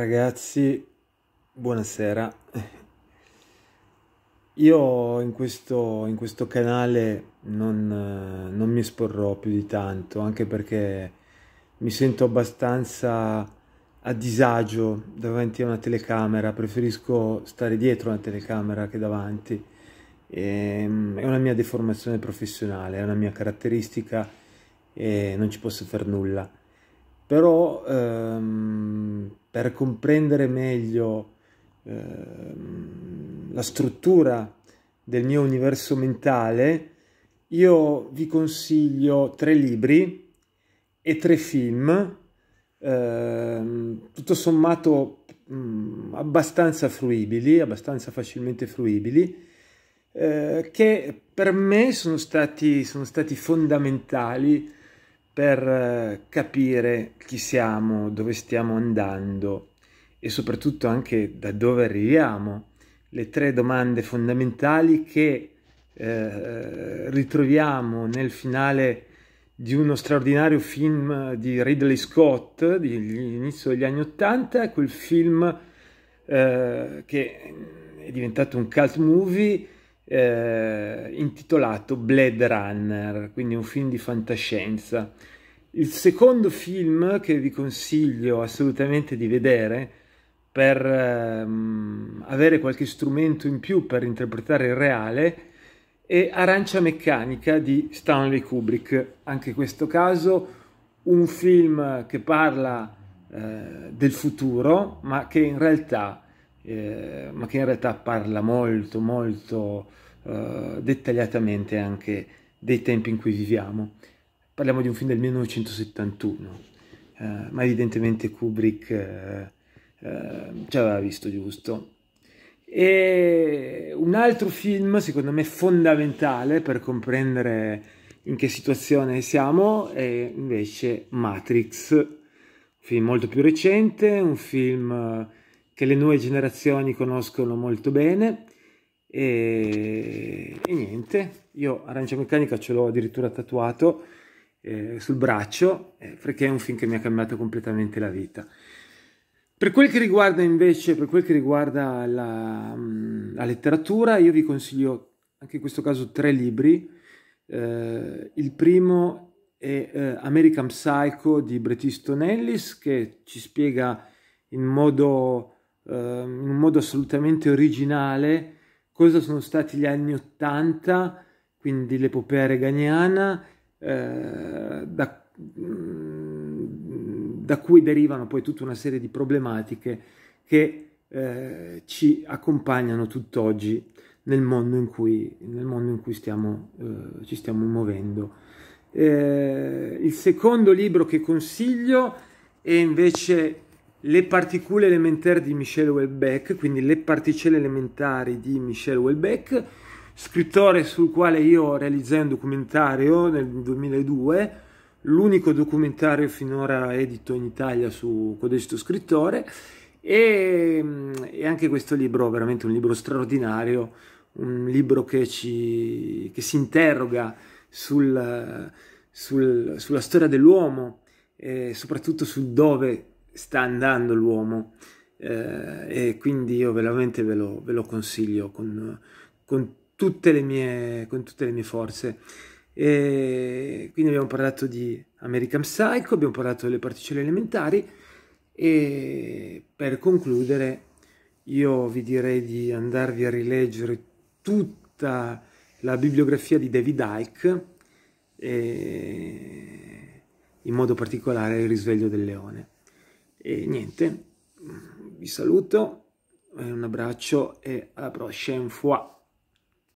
Ragazzi, buonasera. Io in questo, in questo canale non, non, mi esporrò più di tanto, anche perché mi sento abbastanza a disagio davanti a una telecamera, preferisco stare dietro una telecamera che davanti. E, ehm, è una mia deformazione professionale, è una mia caratteristica e non ci posso fare nulla però ehm, per comprendere meglio ehm, la struttura del mio universo mentale, io vi consiglio tre libri e tre film, ehm, tutto sommato mh, mm, abbastanza fruibili, abbastanza facilmente fruibili, eh, che per me sono stati, sono stati fondamentali per eh, capire chi siamo, dove stiamo andando e soprattutto anche da dove arriviamo, le tre domande fondamentali che eh, ritroviamo nel finale di uno straordinario film di Ridley Scott dell'inizio degli anni Ottanta, quel film eh, che è diventato un cult movie eh, intitolato Blade Runner, quindi un film di fantascienza. Il secondo film che vi consiglio assolutamente di vedere per ehm, avere qualche strumento in più per interpretare il reale è Arancia Meccanica di Stanley Kubrick. Anche in questo caso un film che parla eh, del futuro ma che in realtà eh, ma che in realtà parla molto, molto eh, dettagliatamente anche dei tempi in cui viviamo. Parliamo di un film del 1971, eh, ma evidentemente Kubrick eh, eh ci aveva visto giusto. E un altro film, secondo me, fondamentale per comprendere in che situazione siamo è invece Matrix, un film molto più recente, un film che le nuove generazioni conoscono molto bene e, e niente, io Arancia Meccanica ce l'ho addirittura tatuato eh, sul braccio eh, perché è un film che mi ha cambiato completamente la vita. Per quel che riguarda invece, per quel che riguarda la, mm, la letteratura, io vi consiglio anche in questo caso tre libri. Eh, il primo è eh, American Psycho di Bret Easton Ellis che ci spiega in modo eh, in un modo assolutamente originale cosa sono stati gli anni 80, quindi l'epopea reganiana, eh, da, mm, da, cui derivano poi tutta una serie di problematiche che eh, ci accompagnano tutt'oggi nel mondo in cui, mondo in cui stiamo, eh, ci stiamo muovendo. Eh, il secondo libro che consiglio è invece le particule elementari di Michel Houellebecq, quindi le particelle elementari di Michel Houellebecq, scrittore sul quale io realizzai un documentario nel 2002, l'unico documentario finora edito in Italia su codesto scrittore e, e, anche questo libro, veramente un libro straordinario, un libro che, ci, che si interroga sul, sul, sulla storia dell'uomo e eh, soprattutto sul dove sta andando l'uomo eh, e quindi io veramente ve lo, ve lo consiglio con, con, tutte le mie, con tutte le mie forze. E quindi abbiamo parlato di American Psycho, abbiamo parlato delle particelle elementari e per concludere io vi direi di andarvi a rileggere tutta la bibliografia di David Icke e in modo particolare il risveglio del leone. E niente, vi saluto, un abbraccio e alla prossima fois.